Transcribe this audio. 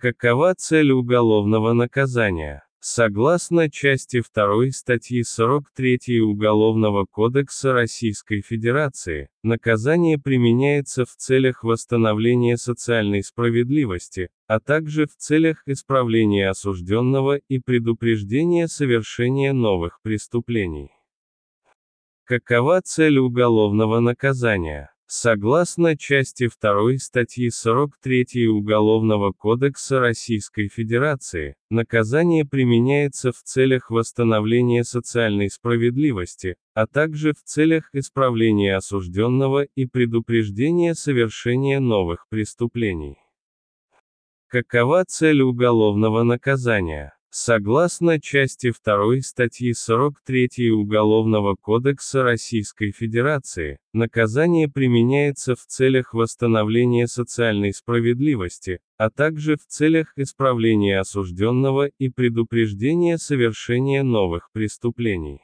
Какова цель уголовного наказания? Согласно части 2 статьи 43 Уголовного кодекса Российской Федерации, наказание применяется в целях восстановления социальной справедливости, а также в целях исправления осужденного и предупреждения совершения новых преступлений. Какова цель уголовного наказания? Согласно части 2 статьи 43 Уголовного кодекса Российской Федерации, наказание применяется в целях восстановления социальной справедливости, а также в целях исправления осужденного и предупреждения совершения новых преступлений. Какова цель уголовного наказания? Согласно части 2 статьи 43 Уголовного кодекса Российской Федерации, наказание применяется в целях восстановления социальной справедливости, а также в целях исправления осужденного и предупреждения совершения новых преступлений.